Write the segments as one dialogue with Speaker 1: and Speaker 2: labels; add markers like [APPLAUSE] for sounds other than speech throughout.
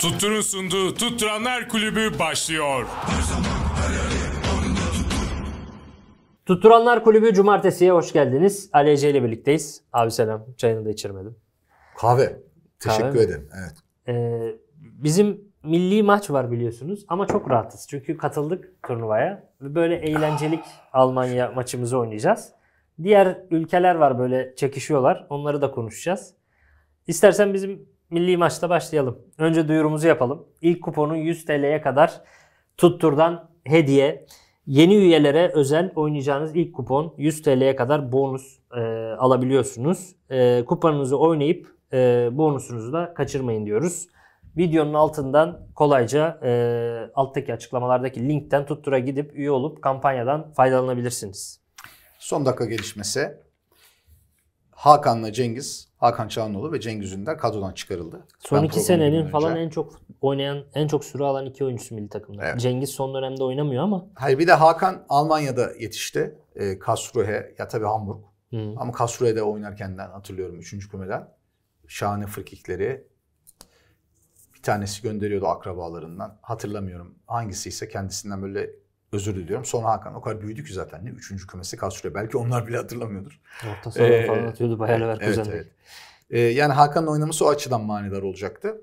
Speaker 1: Tuttur'un sunduğu Tutturanlar Kulübü başlıyor. Tutturanlar Kulübü Cumartesi'ye hoş geldiniz. Ali Ece ile birlikteyiz. Abi selam. Çayını da içirmedim. Kahve. Teşekkür Kahve ederim. Evet. Ee, bizim milli maç var biliyorsunuz ama çok rahatız. Çünkü katıldık turnuvaya ve böyle eğlencelik Almanya maçımızı oynayacağız. Diğer ülkeler var böyle çekişiyorlar. Onları da konuşacağız. İstersen bizim milli maçta başlayalım. Önce duyurumuzu yapalım. İlk kuponu 100 TL'ye kadar tutturdan hediye. Yeni üyelere özel oynayacağınız ilk kupon 100 TL'ye kadar bonus e, alabiliyorsunuz. E, kupanınızı oynayıp e, bonusunuzu da kaçırmayın diyoruz. Videonun altından kolayca e, alttaki açıklamalardaki linkten tuttura gidip üye olup kampanyadan faydalanabilirsiniz. Son dakika gelişmesi.
Speaker 2: Hakan'la Cengiz Hakan Çalhanoğlu ve Cengiz Ünder kadrodan çıkarıldı. Son ben iki senenin falan en
Speaker 1: çok oynayan, en çok süre alan iki oyuncusu milli takımda. Evet. Cengiz son dönemde oynamıyor ama. Hayır bir de Hakan Almanya'da yetişti. E, ee, Kastruhe ya tabii Hamburg. Hı. Ama Kastruhe'de
Speaker 2: oynarken ben hatırlıyorum 3. kümeden. Şahane frikikleri. Bir tanesi gönderiyordu akrabalarından. Hatırlamıyorum hangisi ise kendisinden böyle Özür diliyorum. Son Hakan o kadar büyüdü ki zaten. Ne? Üçüncü kümesi Kasture. Belki onlar bile hatırlamıyordur. Orta saha ee, falan atıyordu Bayer Leverkusen'de. Evet, evet. Ee, yani Hakan'ın oynaması o açıdan manidar olacaktı.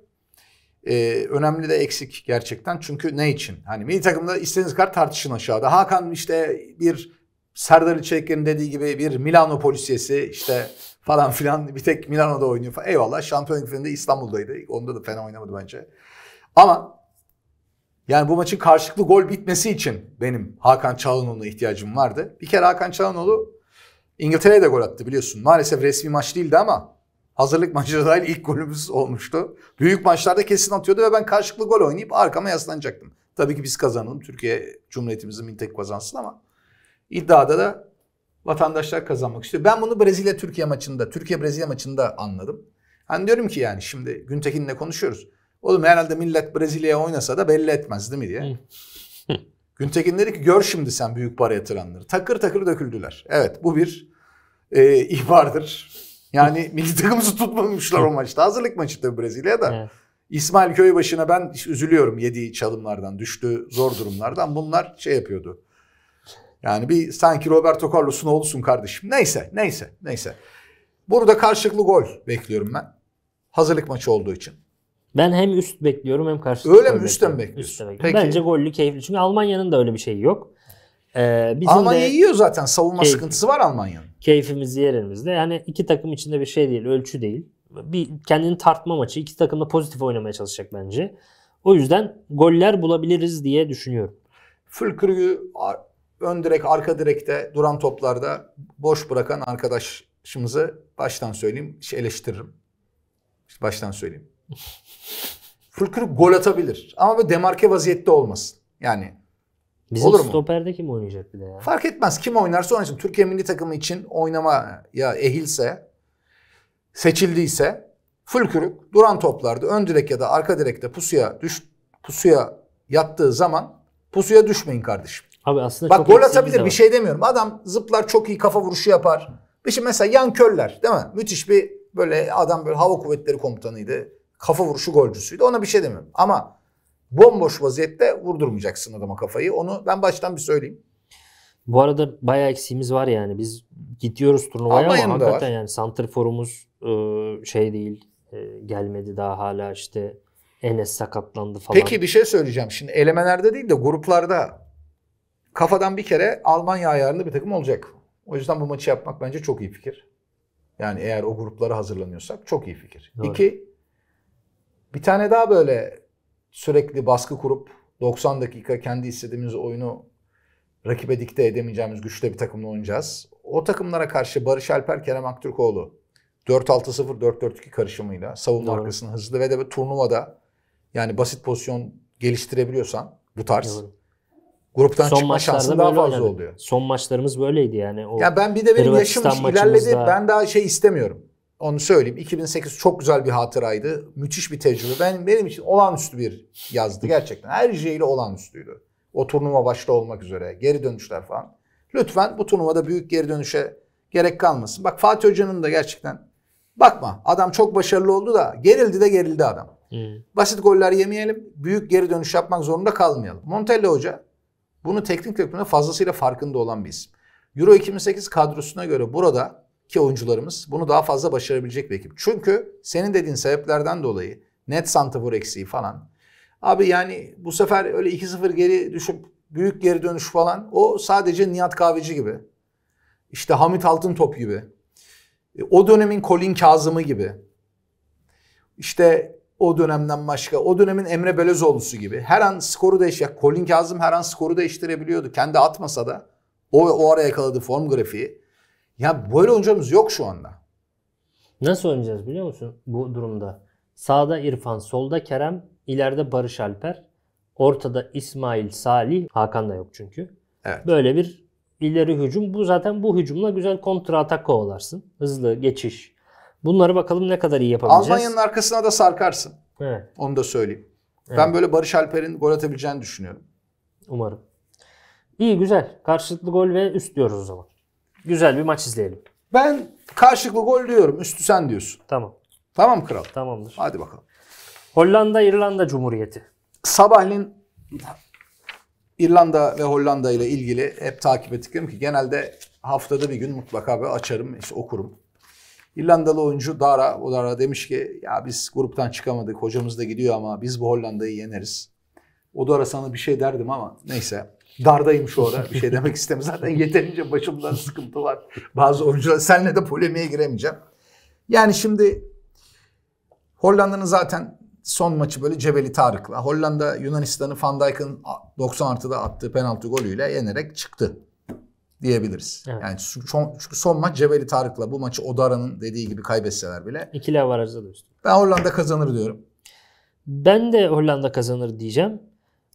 Speaker 2: Ee, önemli de eksik gerçekten. Çünkü ne için? Hani milli takımda istediğiniz kadar tartışın aşağıda. Hakan işte bir Serdar İçerikler'in dediği gibi bir Milano polisiyesi işte falan filan bir tek Milano'da oynuyor falan. Eyvallah şampiyonluk finalinde İstanbul'daydı. Onda da fena oynamadı bence. Ama yani bu maçın karşılıklı gol bitmesi için benim Hakan Çalhanoğlu'na ihtiyacım vardı. Bir kere Hakan Çalhanoğlu İngiltere'ye de gol attı biliyorsun. Maalesef resmi maç değildi ama hazırlık [LAUGHS] maçı dahil ilk golümüz olmuştu. Büyük maçlarda kesin atıyordu ve ben karşılıklı gol oynayıp arkama yaslanacaktım. Tabii ki biz kazanalım. Türkiye Cumhuriyetimizin bir tek kazansın ama iddiada da vatandaşlar kazanmak istiyor. Ben bunu Brezilya Türkiye maçında, Türkiye Brezilya maçında anladım. Ben hani diyorum ki yani şimdi Güntekin'le konuşuyoruz. Oğlum herhalde millet Brezilya'ya oynasa da belli etmez değil mi diye. [LAUGHS] Güntekin dedi ki gör şimdi sen büyük para yatıranları. Takır takır döküldüler. Evet bu bir e, ihbardır. Yani [LAUGHS] milli takımımızı tutmamışlar o maçta. Hazırlık maçı tabii Brezilya'da. İsmail Köybaşı'na ben üzülüyorum yediği çalımlardan, düştü zor durumlardan. Bunlar şey yapıyordu. Yani bir sanki Roberto Carlos'un oğlusun kardeşim. Neyse, neyse, neyse.
Speaker 1: Burada karşılıklı gol bekliyorum ben. Hazırlık maçı olduğu için. Ben hem üst bekliyorum hem karşı Öyle mi? Üstten bekliyorsun. Üstten bekliyorum. Peki. Bence gollü keyifli. Çünkü Almanya'nın da öyle bir şeyi yok. Ee, bizim Almanya de yiyor zaten. Savunma keyif, sıkıntısı var Almanya'nın. Keyfimiz yerimizde. Yani iki takım içinde bir şey değil. Ölçü değil. Bir kendini tartma maçı. İki takım da pozitif oynamaya çalışacak bence. O yüzden goller bulabiliriz diye düşünüyorum.
Speaker 2: Fülkür'ü ön direk, arka direkte duran toplarda boş bırakan arkadaşımızı baştan söyleyeyim eleştiririm. İşte baştan söyleyeyim. Fülkürük gol atabilir. Ama böyle demarke vaziyette olmasın. Yani Bizim olur mu? stoperde kim
Speaker 1: oynayacak bir de ya?
Speaker 2: Fark etmez. Kim oynarsa oynasın. Türkiye milli takımı için oynama ya ehilse, seçildiyse Fülkürük duran toplarda ön direk ya da arka direkte pusuya düş pusuya yattığı zaman pusuya düşmeyin kardeşim.
Speaker 1: Abi aslında Bak gol atabilir bir şey
Speaker 2: demiyorum. Adam zıplar çok iyi kafa vuruşu yapar. Bir şey mesela Yan Köller değil mi? Müthiş bir böyle adam böyle hava kuvvetleri komutanıydı kafa vuruşu golcüsüydü. Ona bir şey demiyorum. Ama bomboş vaziyette vurdurmayacaksın adama kafayı. Onu ben baştan bir söyleyeyim.
Speaker 1: Bu arada bayağı eksiğimiz var yani. Biz gidiyoruz turnuvaya ama hakikaten var. yani forumuz e, şey değil. E, gelmedi daha hala işte Enes sakatlandı falan. Peki
Speaker 2: bir şey söyleyeceğim. Şimdi elemelerde değil de gruplarda kafadan bir kere Almanya ayarlı bir takım olacak. O yüzden bu maçı yapmak bence çok iyi fikir. Yani eğer o gruplara hazırlanıyorsak çok iyi fikir. Doğru. İki, bir tane daha böyle sürekli baskı kurup 90 dakika kendi istediğimiz oyunu rakibe dikte edemeyeceğimiz güçlü bir takımla oynayacağız. O takımlara karşı Barış Alper, Kerem Aktürkoğlu 4-6-0, 4-4-2 karışımıyla savunma Doğru. arkasını hızlı ve de turnuvada yani basit pozisyon geliştirebiliyorsan bu tarz Doğru.
Speaker 1: gruptan Son çıkma şansın daha fazla oynadık. oluyor. Son maçlarımız böyleydi yani. O ya ben bir de benim yaşım ilerledi. Ben
Speaker 2: daha şey istemiyorum. Onu söyleyeyim. 2008 çok güzel bir hatıraydı. Müthiş bir tecrübe. Ben benim için olağanüstü bir yazdı gerçekten. Her şeyle olağanüstüydü. O turnuva başta olmak üzere geri dönüşler falan. Lütfen bu turnuvada büyük geri dönüşe gerek kalmasın. Bak Fatih Hoca'nın da gerçekten bakma adam çok başarılı oldu da gerildi de gerildi adam. Hmm. Basit goller yemeyelim. Büyük geri dönüş yapmak zorunda kalmayalım. Montella Hoca bunu teknik direktörüne fazlasıyla farkında olan bir isim. Euro 2008 kadrosuna göre burada ki oyuncularımız bunu daha fazla başarabilecek bir ekip. Çünkü senin dediğin sebeplerden dolayı net santifor eksiği falan. Abi yani bu sefer öyle 2-0 geri düşüp büyük geri dönüş falan o sadece Nihat Kahveci gibi. İşte Hamit Altın Top gibi. E, o dönemin Colin Kazım'ı gibi. İşte o dönemden başka o dönemin Emre Belözoğlu'su gibi. Her an skoru değişecek. Colin Kazım her an skoru değiştirebiliyordu. Kendi atmasa da o, o ara yakaladığı form grafiği ya böyle oyuncumuz yok şu anda.
Speaker 1: Nasıl oynayacağız biliyor musun bu durumda? Sağda İrfan, solda Kerem, ileride Barış Alper, ortada İsmail Salih, Hakan da yok çünkü. Evet. Böyle bir ileri hücum. Bu zaten bu hücumla güzel kontra atak kovalarsın. Hızlı geçiş. Bunları bakalım ne kadar iyi yapabileceğiz. Almanya'nın
Speaker 2: arkasına da sarkarsın.
Speaker 1: Evet. Onu da söyleyeyim. Evet. Ben böyle Barış Alper'in gol atabileceğini düşünüyorum. Umarım. İyi güzel. Karşılıklı gol ve üst diyoruz o zaman. Güzel bir maç izleyelim. Ben karşılıklı gol diyorum. Üstü sen diyorsun. Tamam. Tamam kral. Tamamdır. Hadi bakalım. Hollanda İrlanda Cumhuriyeti. Sabahleyin İrlanda ve Hollanda ile ilgili
Speaker 2: hep takip ettiklerim ki genelde haftada bir gün mutlaka böyle açarım, işte okurum. İrlandalı oyuncu Dara, o Dara demiş ki ya biz gruptan çıkamadık, hocamız da gidiyor ama biz bu Hollanda'yı yeneriz. O Dara sana bir şey derdim ama neyse. Dardayım şu ara bir şey demek istemiyorum. Zaten [LAUGHS] yeterince başımdan sıkıntı var. Bazı oyuncular senle de polemiğe giremeyeceğim. Yani şimdi Hollanda'nın zaten son maçı böyle Cebeli Tarık'la. Hollanda Yunanistan'ı Van Dijk'ın 90 artıda attığı penaltı golüyle yenerek çıktı diyebiliriz. Evet. Yani çünkü son maç Cebeli Tarık'la bu maçı Odara'nın
Speaker 1: dediği gibi kaybetseler bile. İkili avarajda da üstü. Ben Hollanda kazanır diyorum. Ben de Hollanda kazanır diyeceğim.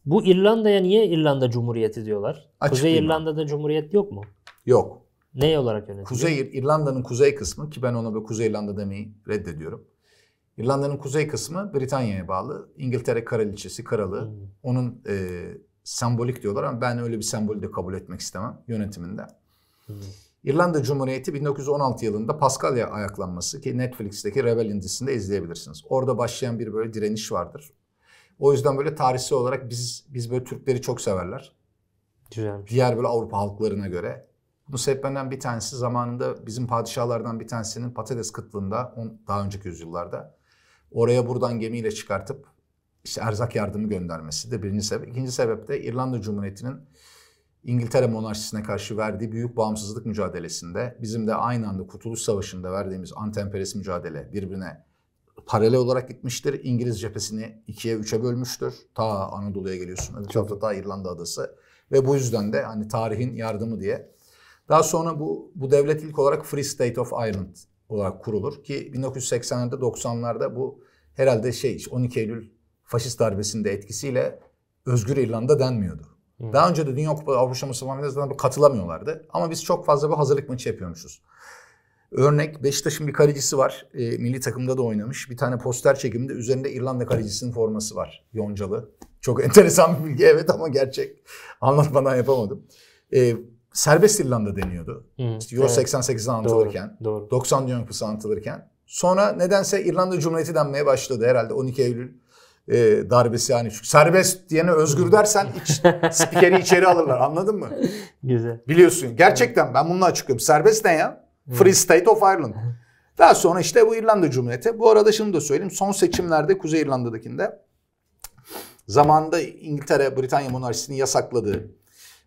Speaker 1: Bu İrlanda'ya niye İrlanda Cumhuriyeti diyorlar? Açık Kuzey bilmem. İrlanda'da Cumhuriyet yok mu? Yok. Ne olarak yönetiliyor? Kuzey
Speaker 2: İrlanda'nın kuzey kısmı ki ben ona bir Kuzey İrlanda demeyi reddediyorum. İrlanda'nın kuzey kısmı Britanya'ya bağlı. İngiltere Kraliçesi, Kralı. Hmm. Onun e, sembolik diyorlar ama ben öyle bir sembolü de kabul etmek istemem yönetiminde. Hmm. İrlanda Cumhuriyeti 1916 yılında Paskalya ayaklanması ki Netflix'teki Rebel indisinde izleyebilirsiniz. Orada başlayan bir böyle direniş vardır. O yüzden böyle tarihsel olarak biz biz böyle Türkleri çok severler. Güzelmiş. Diğer böyle Avrupa halklarına göre. Bu sebeplerinden bir tanesi zamanında bizim padişahlardan bir tanesinin patates kıtlığında on, daha önceki yüzyıllarda oraya buradan gemiyle çıkartıp işte erzak yardımı göndermesi de birinci sebep. İkinci sebep de İrlanda Cumhuriyeti'nin İngiltere monarşisine karşı verdiği büyük bağımsızlık mücadelesinde bizim de aynı anda Kurtuluş Savaşı'nda verdiğimiz antemperist mücadele birbirine paralel olarak gitmiştir. İngiliz cephesini ikiye üçe bölmüştür. Ta Anadolu'ya geliyorsun. Öbür tarafta da İrlanda adası. Ve bu yüzden de hani tarihin yardımı diye. Daha sonra bu, bu devlet ilk olarak Free State of Ireland olarak kurulur. Ki 1980'lerde 90'larda bu herhalde şey 12 Eylül faşist darbesinde etkisiyle Özgür İrlanda denmiyordu. Daha önce de Dünya Kupası Avrupa Şampiyonası falan zaten katılamıyorlardı. Ama biz çok fazla bir hazırlık maçı yapıyormuşuz. Örnek Beşiktaş'ın bir kalecisi var. E, milli takımda da oynamış. Bir tane poster çekiminde üzerinde İrlanda kalecisinin forması var. Yoncalı. Çok [LAUGHS] enteresan bir bilgi evet ama gerçek. Anlatmadan yapamadım. E, serbest İrlanda deniyordu. Hı, işte Euro evet. 88'de anlatılırken. Doğru, doğru. 90 Dünya Kupası anlatılırken. Sonra nedense İrlanda Cumhuriyeti denmeye başladı. Herhalde 12 Eylül e, darbesi yani. Çünkü serbest diyene özgür dersen iç, spikeri içeri alırlar anladın mı? [LAUGHS] Güzel. Biliyorsun gerçekten ben bununla açıklıyorum. Serbest ne ya? Free State of Ireland. Daha sonra işte bu İrlanda Cumhuriyeti. Bu arada şunu da söyleyeyim. Son seçimlerde Kuzey İrlanda'dakinde zamanda İngiltere Britanya monarşisini yasakladığı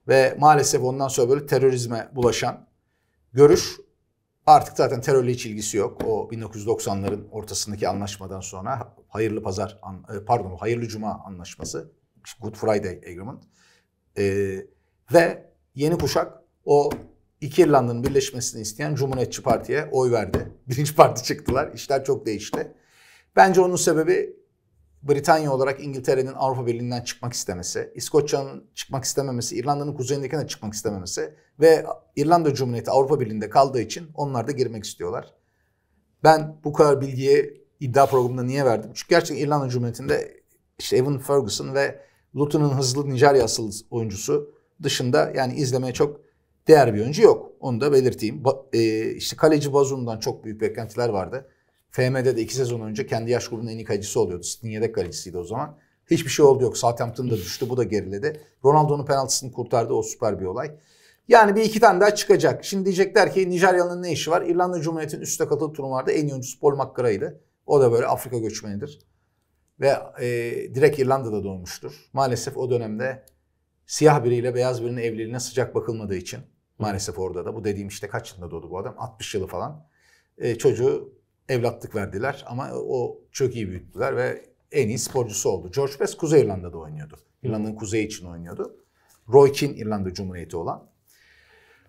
Speaker 2: ve maalesef ondan sonra böyle terörizme bulaşan görüş artık zaten terörle hiç ilgisi yok. O 1990'ların ortasındaki anlaşmadan sonra hayırlı pazar e, pardon hayırlı cuma anlaşması Good Friday Agreement ee, ve yeni kuşak o iki İrlanda'nın birleşmesini isteyen Cumhuriyetçi Parti'ye oy verdi. [LAUGHS] Birinci parti çıktılar. İşler çok değişti. Bence onun sebebi Britanya olarak İngiltere'nin Avrupa Birliği'nden çıkmak istemesi, İskoçya'nın çıkmak istememesi, İrlanda'nın kuzeyindeki de çıkmak istememesi ve İrlanda Cumhuriyeti Avrupa Birliği'nde kaldığı için onlar da girmek istiyorlar. Ben bu kadar bilgiyi iddia programında niye verdim? Çünkü gerçekten İrlanda Cumhuriyeti'nde işte Evan Ferguson ve Luton'un hızlı Nijerya asıl oyuncusu dışında yani izlemeye çok değer bir oyuncu yok. Onu da belirteyim. Ba, e, işte kaleci Bazum'dan çok büyük beklentiler vardı. FM'de de iki sezon önce kendi yaş grubunun en iyi kalecisi oluyordu. Sit'in yedek kalecisiydi o zaman. Hiçbir şey oldu yok. Southampton da düştü. Bu da geriledi. Ronaldo'nun penaltısını kurtardı. O süper bir olay. Yani bir iki tane daha çıkacak. Şimdi diyecekler ki Nijerya'nın ne işi var? İrlanda Cumhuriyeti'nin üstte katıldığı turnuvalarda en iyi oyuncusu Paul McGrath'ydı. O da böyle Afrika göçmenidir. Ve e, direkt İrlanda'da doğmuştur. Maalesef o dönemde siyah biriyle beyaz birinin evliliğine sıcak bakılmadığı için Maalesef orada da bu dediğim işte kaç yılında doğdu bu adam? 60 yılı falan. E, çocuğu evlatlık verdiler ama o çok iyi büyüttüler ve en iyi sporcusu oldu. George Best Kuzey İrlanda'da oynuyordu. İrlanda'nın kuzeyi için oynuyordu. Roy Keane İrlanda Cumhuriyeti olan.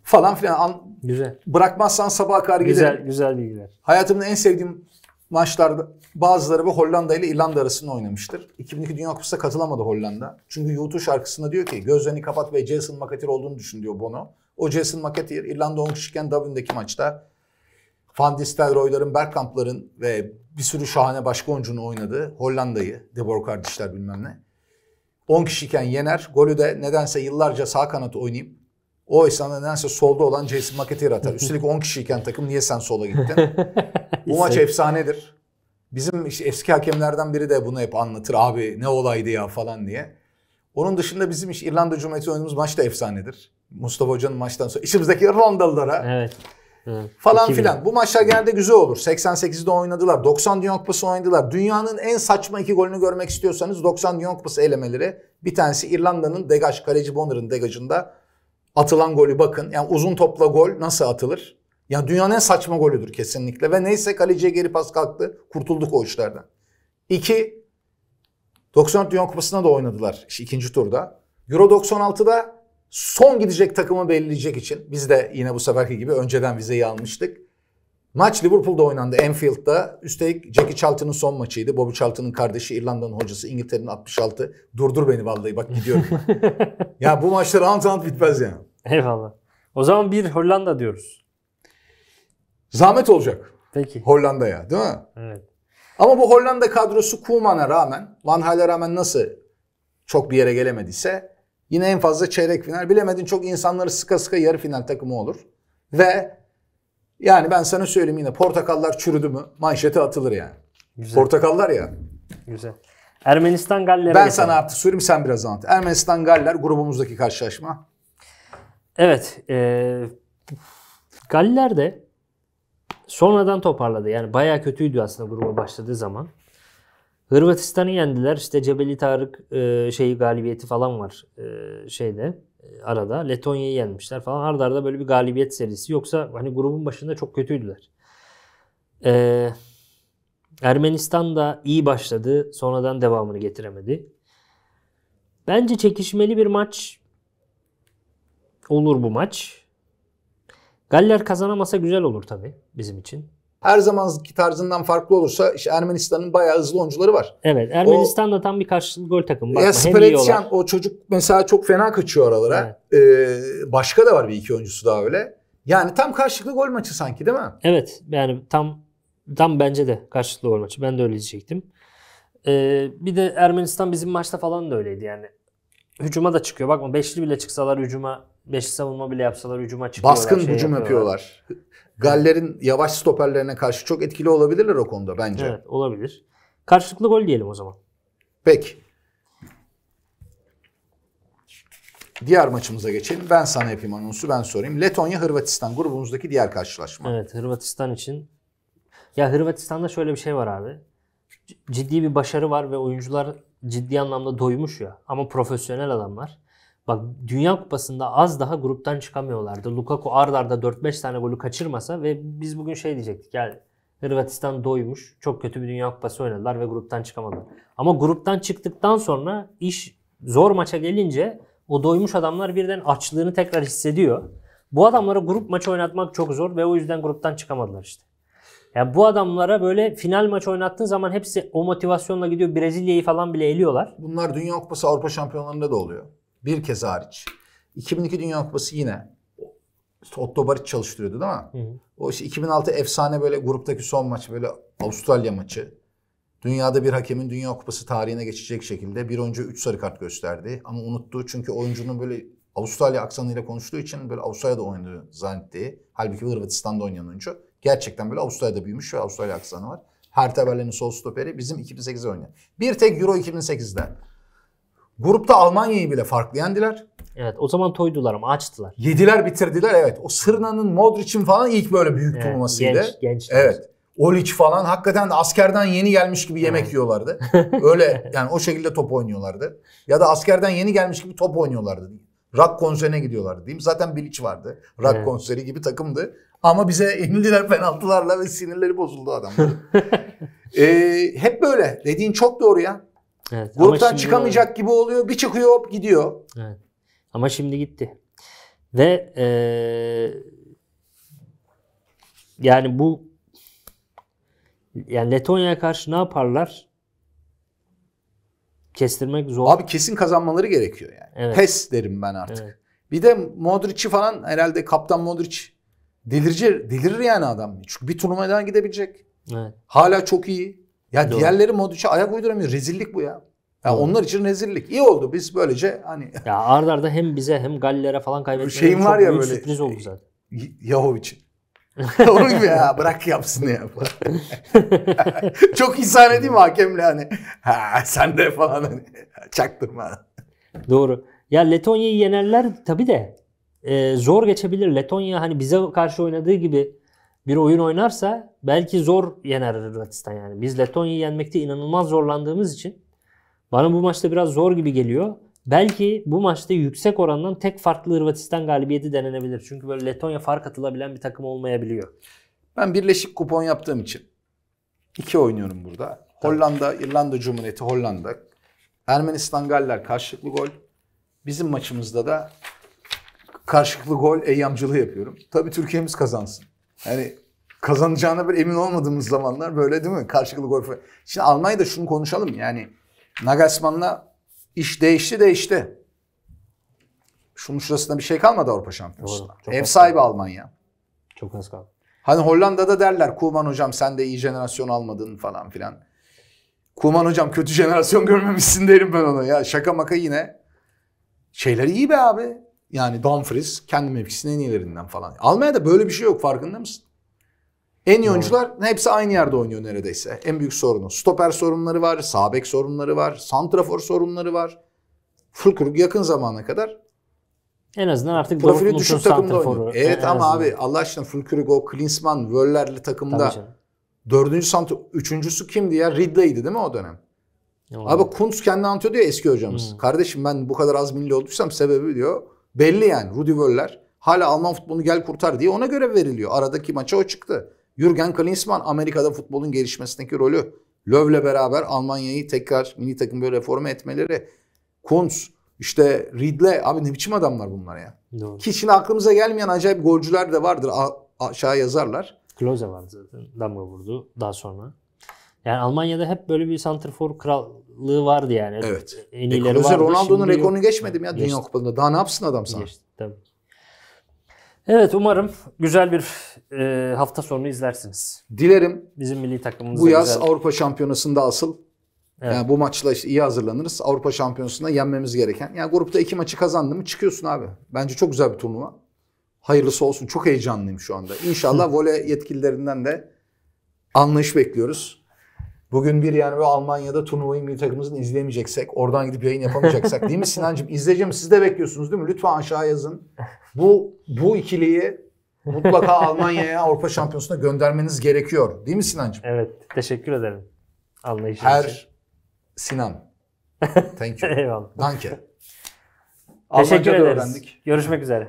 Speaker 2: Falan filan. An- güzel. Bırakmazsan sabah kadar giderim. Güzel, güzel bilgiler. Hayatımın en sevdiğim maçlarda bazıları bu Hollanda ile İrlanda arasında oynamıştır. 2002 Dünya Kupası'na katılamadı Hollanda. Çünkü YouTube şarkısında diyor ki gözlerini kapat ve Jason McAteer olduğunu düşün diyor Bono. O Jason McAteer İrlanda olmuşken Dublin'deki maçta Van Distelrooy'ların, Bergkamp'ların ve bir sürü şahane başka oyuncunun oynadığı Hollanda'yı, Debor kardeşler bilmem ne. 10 kişiyken yener. Golü de nedense yıllarca sağ kanat oynayayım. o esnada nedense solda olan Jason McAteer atar. Üstelik 10 kişiyken takım niye sen sola gittin? [LAUGHS] Bu maç efsanedir. Bizim işte eski hakemlerden biri de bunu hep anlatır. Abi ne olaydı ya falan diye. Onun dışında bizim iş İrlanda Cumhuriyeti oynadığımız maç da efsanedir. Mustafa Hoca'nın maçtan sonra işimizdeki rondallara evet. evet. falan filan. Bu maçlar genelde güzel olur. 88'de oynadılar. 90 Dünya Kupası oynadılar. Dünyanın en saçma iki golünü görmek istiyorsanız 90 Dünya Kupası elemeleri. Bir tanesi İrlanda'nın degaj, kaleci Bonner'ın degajında atılan golü bakın. Yani uzun topla gol nasıl atılır? Yani dünyanın en saçma golüdür kesinlikle. Ve neyse kaleciye geri pas kalktı. Kurtulduk o işlerden. İki, 94 Dünya Kupası'na da oynadılar işte ikinci turda. Euro 96'da son gidecek takımı belirleyecek için biz de yine bu seferki gibi önceden vizeyi almıştık. Maç Liverpool'da oynandı Anfield'da. Üstelik Jackie Charlton'ın son maçıydı. Bobby Charlton'ın kardeşi İrlanda'nın hocası İngiltere'nin 66. Durdur beni vallahi bak gidiyorum. [LAUGHS] ya bu maçlar ant ant bitmez yani. Eyvallah. O zaman bir Hollanda diyoruz. Zahmet olacak. Peki. Hollanda'ya değil mi? Evet. Ama bu Hollanda kadrosu Koeman'a rağmen, Van Hal'e rağmen nasıl çok bir yere gelemediyse Yine en fazla çeyrek final. Bilemedin çok insanları sıka sıka yarı final takımı olur. Ve yani ben sana söyleyeyim yine portakallar çürüdü mü manşete atılır yani. Güzel. Portakallar ya. Güzel. Ermenistan Galler'e Ben geçelim. sana artık söyleyeyim sen biraz anlat. Ermenistan Galler grubumuzdaki karşılaşma.
Speaker 1: Evet. E, Galler de sonradan toparladı. Yani baya kötüydü aslında gruba başladığı zaman. Hırvatistan'ı yendiler. İşte Cebeli Tarık e, şeyi galibiyeti falan var e, şeyde e, arada. Letonya'yı yenmişler falan. Arda arda böyle bir galibiyet serisi. Yoksa hani grubun başında çok kötüydüler. Ee, Ermenistan da iyi başladı. Sonradan devamını getiremedi. Bence çekişmeli bir maç olur bu maç. Galler kazanamasa güzel olur tabii bizim için her
Speaker 2: zamanki tarzından farklı olursa işte Ermenistan'ın bayağı hızlı oyuncuları var.
Speaker 1: Evet Ermenistan da tam bir karşılıklı gol takımı. Bakma, Spretisyan
Speaker 2: o çocuk mesela çok fena kaçıyor oralara. Evet. Ee, başka da var bir iki oyuncusu daha öyle. Yani tam karşılıklı gol maçı sanki değil mi?
Speaker 1: Evet yani tam tam bence de karşılıklı gol maçı. Ben de öyle diyecektim. Ee, bir de Ermenistan bizim maçta falan da öyleydi yani. Hücuma da çıkıyor. Bakma beşli bile çıksalar hücuma, beşli savunma bile yapsalar hücuma çıkıyorlar. Baskın şey hücum yapıyorlar. yapıyorlar.
Speaker 2: Galler'in yavaş stoperlerine karşı çok etkili olabilirler o konuda bence. Evet
Speaker 1: olabilir. Karşılıklı gol diyelim o zaman. Peki.
Speaker 2: Diğer maçımıza geçelim. Ben sana yapayım anonsu ben sorayım. Letonya Hırvatistan grubumuzdaki diğer karşılaşma.
Speaker 1: Evet Hırvatistan için. Ya Hırvatistan'da şöyle bir şey var abi. ciddi bir başarı var ve oyuncular ciddi anlamda doymuş ya. Ama profesyonel adamlar. Bak Dünya Kupası'nda az daha gruptan çıkamıyorlardı. Lukaku ardarda 4-5 tane golü kaçırmasa ve biz bugün şey diyecektik Gel, Hırvatistan doymuş. Çok kötü bir Dünya Kupası oynadılar ve gruptan çıkamadılar. Ama gruptan çıktıktan sonra iş zor maça gelince o doymuş adamlar birden açlığını tekrar hissediyor. Bu adamlara grup maçı oynatmak çok zor ve o yüzden gruptan çıkamadılar işte. Ya yani bu adamlara böyle final maçı oynattığın zaman hepsi o motivasyonla gidiyor. Brezilya'yı falan bile eliyorlar. Bunlar Dünya Kupası Avrupa Şampiyonlarında da oluyor. Bir kez hariç. 2002 Dünya Kupası
Speaker 2: yine Otto Baric çalıştırıyordu değil mi? Hı hı. O işte 2006 efsane böyle gruptaki son maç böyle Avustralya maçı. Dünyada bir hakemin Dünya Kupası tarihine geçecek şekilde bir oyuncu 3 sarı kart gösterdi. Ama unuttu çünkü oyuncunun böyle Avustralya aksanıyla konuştuğu için böyle Avustralya'da oynadığı zannettiği. Halbuki Hırvatistan'da oynayan oyuncu. Gerçekten böyle Avustralya'da büyümüş ve Avustralya aksanı var. Her Berlin'in sol stoperi bizim 2008'de oynayan. Bir tek Euro 2008'de. Grupta Almanya'yı bile farklı yendiler. Evet o zaman toydular ama açtılar. Yediler bitirdiler evet. O Sırna'nın Modric'in falan ilk böyle büyük evet, turnuvasıydı. Genç, genç. Evet. Olic falan hakikaten de askerden yeni gelmiş gibi yemek evet. yiyorlardı. [LAUGHS] Öyle yani o şekilde top oynuyorlardı. Ya da askerden yeni gelmiş gibi top oynuyorlardı. Rock konserine gidiyorlardı değil mi? Zaten Bilic vardı. Rock evet. konseri gibi takımdı. Ama bize yenildiler penaltılarla ve sinirleri bozuldu adamların. [LAUGHS] ee, hep böyle. Dediğin çok doğru ya.
Speaker 1: Evet, Gruptan çıkamayacak
Speaker 2: o... gibi oluyor. Bir çıkıyor hop gidiyor.
Speaker 1: Evet. Ama şimdi gitti. Ve ee, yani bu yani Letonya'ya karşı ne yaparlar? Kestirmek zor. Abi kesin kazanmaları gerekiyor yani. Evet. Pes derim ben artık. Evet. Bir de Modric'i
Speaker 2: falan herhalde kaptan Modric delirir, delirir yani adam. Çünkü bir turnuvadan gidebilecek. Evet. Hala çok iyi. Ya Doğru. diğerleri Modric'e ayak uyduramıyor. Rezillik bu ya. Ya onlar için rezillik. İyi oldu biz böylece hani.
Speaker 1: Ya Arda arda hem bize hem Galler'e falan kaybetmemiz Şeyim var ya büyük böyle, sürpriz oldu zaten. Yahov için. [LAUGHS] Onun gibi ya bırak yapsın ya.
Speaker 2: [LAUGHS] çok insan değil mi hakemle hani. Ha sen de falan hani.
Speaker 1: Çaktırma. Doğru. Ya Letonya'yı yenerler tabii de e, zor geçebilir. Letonya hani bize karşı oynadığı gibi bir oyun oynarsa belki zor yener Hırvatistan yani. Biz Letonya'yı yenmekte inanılmaz zorlandığımız için bana bu maçta biraz zor gibi geliyor. Belki bu maçta yüksek orandan tek farklı Hırvatistan galibiyeti denenebilir. Çünkü böyle Letonya fark atılabilen bir takım olmayabiliyor. Ben birleşik kupon yaptığım için
Speaker 2: iki oynuyorum burada. Tabii. Hollanda, İrlanda Cumhuriyeti, Hollanda. Ermenistan, Galler karşılıklı gol. Bizim maçımızda da karşılıklı gol eyyamcılığı yapıyorum. Tabii Türkiye'miz kazansın. Hani kazanacağına bir emin olmadığımız zamanlar böyle değil mi? Karşılıklı gol. Şimdi Almanya'da şunu konuşalım yani Nagelsmann'la iş değişti değişti. Şunun şurasında bir şey kalmadı Avrupa Şampiyonası'nda. Ev sahibi Almanya. Çok az kaldı. Hani Hollanda'da derler Kuman hocam sen de iyi jenerasyon almadın falan filan. Kuman hocam kötü jenerasyon görmemişsin derim ben ona ya. Şaka maka yine. Şeyler iyi be abi. Yani Dumfries kendi mevkisinin en iyilerinden falan. Almanya'da böyle bir şey yok farkında mısın? En iyi oyuncular hepsi aynı yerde oynuyor neredeyse. En büyük sorunu. Stoper sorunları var, sabek sorunları var, santrafor sorunları var. Fulkrug yakın zamana kadar
Speaker 1: en azından artık profili düşük takımda oynuyor. Evet en ama azından. abi
Speaker 2: Allah aşkına Fulkrug o Klinsmann, Wöller'li takımda dördüncü santra üçüncüsü kimdi ya? Ridley'di değil mi o dönem? Olabilir. Abi Kuntz kendi anlatıyor diyor eski hocamız. Hmm. Kardeşim ben bu kadar az milli olduysam sebebi diyor Belli yani Rudi Völler hala Alman futbolunu gel kurtar diye ona göre veriliyor. Aradaki maça o çıktı. Jürgen Klinsmann Amerika'da futbolun gelişmesindeki rolü. Löw'le beraber Almanya'yı tekrar mini takım böyle reforme etmeleri. Kunz, işte Ridley. Abi ne biçim adamlar bunlar ya. Doğru. Ki şimdi aklımıza
Speaker 1: gelmeyen acayip golcüler de vardır. A aşağı yazarlar. Klose vardı zaten. Damga vurdu daha sonra. Yani Almanya'da hep böyle bir santrfor krallığı vardı yani. Evet. En iyileri vardı. Ronaldo'nun rekorunu geçmedim ya Dünya
Speaker 2: Kupası'nda. Daha ne yapsın adam sana? Geçti tabii.
Speaker 1: Evet umarım güzel bir e, hafta sonu izlersiniz. Dilerim. Bizim milli takımımız Bu yaz güzel.
Speaker 2: Avrupa Şampiyonası'nda asıl Evet. Yani bu maçla işte iyi hazırlanırız. Avrupa Şampiyonası'nda yenmemiz gereken. Yani grupta iki maçı kazandın mı çıkıyorsun abi. Bence çok güzel bir turnuva. Hayırlısı olsun. Çok heyecanlıyım şu anda. İnşallah [LAUGHS] voley yetkililerinden de anlayış bekliyoruz. Bugün bir yani böyle Almanya'da turnuvayı milli takımımızın izleyemeyeceksek, oradan gidip yayın yapamayacaksak değil mi Sinancığım? İzleyeceğim, siz de bekliyorsunuz değil mi? Lütfen aşağı yazın. Bu bu ikiliyi mutlaka Almanya'ya Avrupa Şampiyonası'na göndermeniz gerekiyor. Değil mi
Speaker 1: Sinancığım? Evet. Teşekkür ederim. Anlayışınız Her için. Sinan. Thank you. [LAUGHS] Eyvallah. Danke. Teşekkür ederiz. öğrendik. Görüşmek üzere.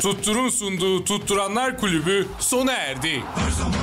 Speaker 2: Tuttur'un sunduğu Tutturanlar Kulübü sona erdi. Her zaman.